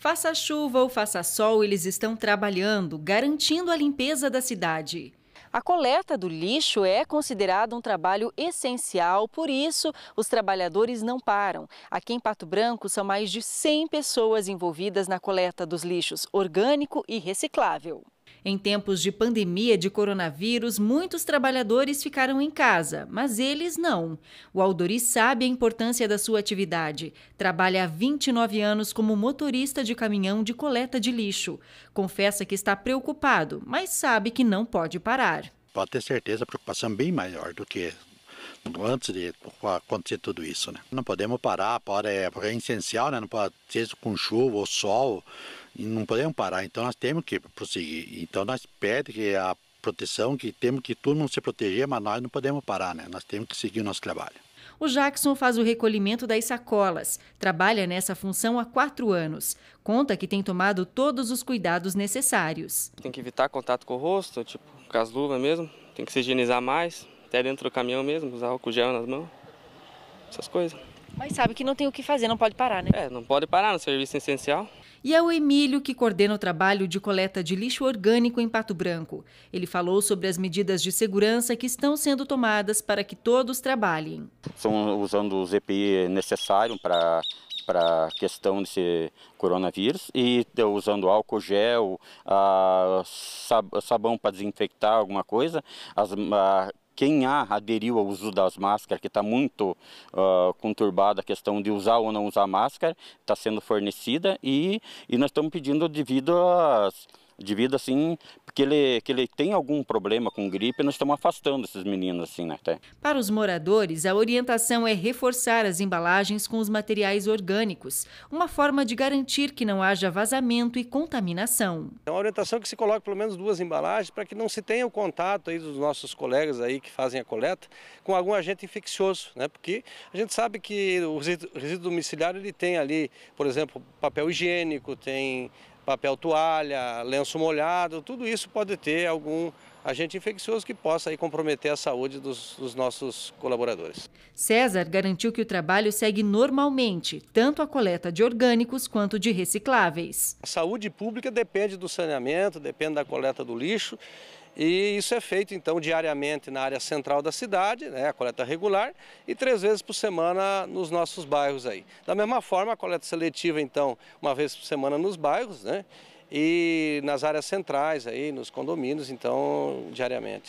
Faça chuva ou faça sol, eles estão trabalhando, garantindo a limpeza da cidade. A coleta do lixo é considerada um trabalho essencial, por isso os trabalhadores não param. Aqui em Pato Branco são mais de 100 pessoas envolvidas na coleta dos lixos orgânico e reciclável. Em tempos de pandemia de coronavírus, muitos trabalhadores ficaram em casa, mas eles não. O Aldori sabe a importância da sua atividade. Trabalha há 29 anos como motorista de caminhão de coleta de lixo. Confessa que está preocupado, mas sabe que não pode parar. Pode ter certeza, a preocupação é bem maior do que antes de acontecer tudo isso, né? Não podemos parar, para é, é essencial, né? Não pode ser com chuva ou sol, e não podemos parar, então nós temos que prosseguir. Então nós pede que a proteção, que temos que todo mundo se proteger, mas nós não podemos parar, né? Nós temos que seguir o nosso trabalho. O Jackson faz o recolhimento das sacolas. Trabalha nessa função há quatro anos. Conta que tem tomado todos os cuidados necessários. Tem que evitar contato com o rosto, tipo com as luvas mesmo. Tem que se higienizar mais, até dentro do caminhão mesmo, usar álcool gel nas mãos. Essas coisas. Mas sabe que não tem o que fazer, não pode parar, né? É, não pode parar, no é serviço essencial. E ao é Emílio, que coordena o trabalho de coleta de lixo orgânico em Pato Branco. Ele falou sobre as medidas de segurança que estão sendo tomadas para que todos trabalhem. Estão usando os EPI necessários para para a questão desse coronavírus e tá usando álcool gel, ah, sabão para desinfectar alguma coisa, as, ah, quem há aderiu ao uso das máscaras, que está muito uh, conturbada a questão de usar ou não usar máscara, está sendo fornecida e, e nós estamos pedindo devido às devido assim que ele, que ele tem algum problema com gripe, nós estamos afastando esses meninos assim, né? Até. Para os moradores, a orientação é reforçar as embalagens com os materiais orgânicos, uma forma de garantir que não haja vazamento e contaminação. É uma orientação que se coloque pelo menos duas embalagens para que não se tenha o contato aí dos nossos colegas aí que fazem a coleta com algum agente infeccioso, né? Porque a gente sabe que o resíduo domiciliar ele tem ali, por exemplo, papel higiênico, tem papel toalha, lenço molhado, tudo isso pode ter algum agente infeccioso que possa aí comprometer a saúde dos, dos nossos colaboradores. César garantiu que o trabalho segue normalmente, tanto a coleta de orgânicos quanto de recicláveis. A saúde pública depende do saneamento, depende da coleta do lixo. E isso é feito então diariamente na área central da cidade, né, a coleta regular, e três vezes por semana nos nossos bairros aí. Da mesma forma, a coleta seletiva então uma vez por semana nos bairros, né? e nas áreas centrais, aí, nos condomínios, então, diariamente.